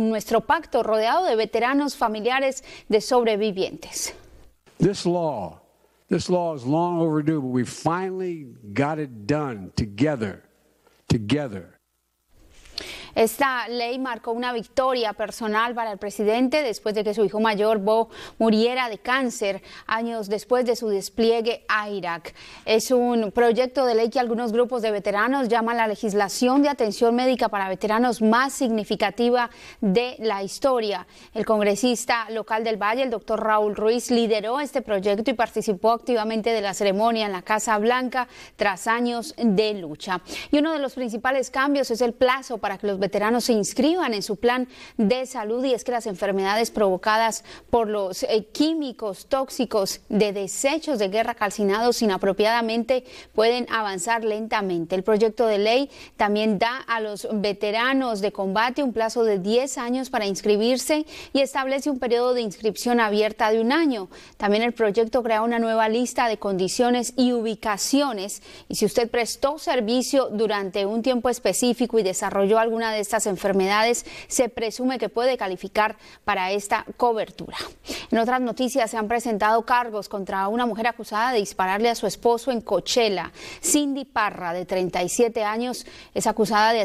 nuestro pacto rodeado de veteranos familiares de sobrevivientes. This law, this law is long overdue, but we finally got it done together, together. Esta ley marcó una victoria personal para el presidente después de que su hijo mayor, Bo, muriera de cáncer años después de su despliegue a Irak. Es un proyecto de ley que algunos grupos de veteranos llaman la legislación de atención médica para veteranos más significativa de la historia. El congresista local del Valle, el doctor Raúl Ruiz, lideró este proyecto y participó activamente de la ceremonia en la Casa Blanca tras años de lucha. Y uno de los principales cambios es el plazo para que los veteranos se inscriban en su plan de salud y es que las enfermedades provocadas por los eh, químicos tóxicos de desechos de guerra calcinados inapropiadamente pueden avanzar lentamente. El proyecto de ley también da a los veteranos de combate un plazo de 10 años para inscribirse y establece un periodo de inscripción abierta de un año. También el proyecto crea una nueva lista de condiciones y ubicaciones y si usted prestó servicio durante un tiempo específico y desarrolló alguna de estas enfermedades se presume que puede calificar para esta cobertura. En otras noticias se han presentado cargos contra una mujer acusada de dispararle a su esposo en Cochela. Cindy Parra, de 37 años, es acusada de